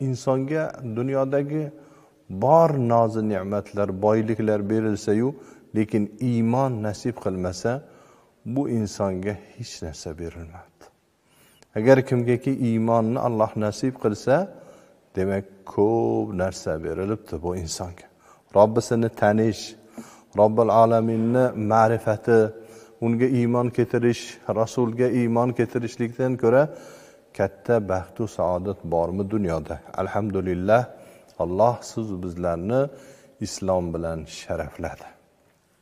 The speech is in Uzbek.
insonga dunyodagi bor nozi ne'matlar boyliklar berilsayu lekin iymon nasib qilmasa bu insonga hech narsa berilmadi agar kimgaki iymonni alloh nasib qilsa demak ko'p narsa berilibdi bu insonga robbisini tanish robbil alaminni ma'rifati unga iymon keltirish rasulga iymon keltirishlikdan ko'ra katta baxtu saodat bormi dunyoda alhamdulillah alloh sizu bizlarni islom bilan sharafladi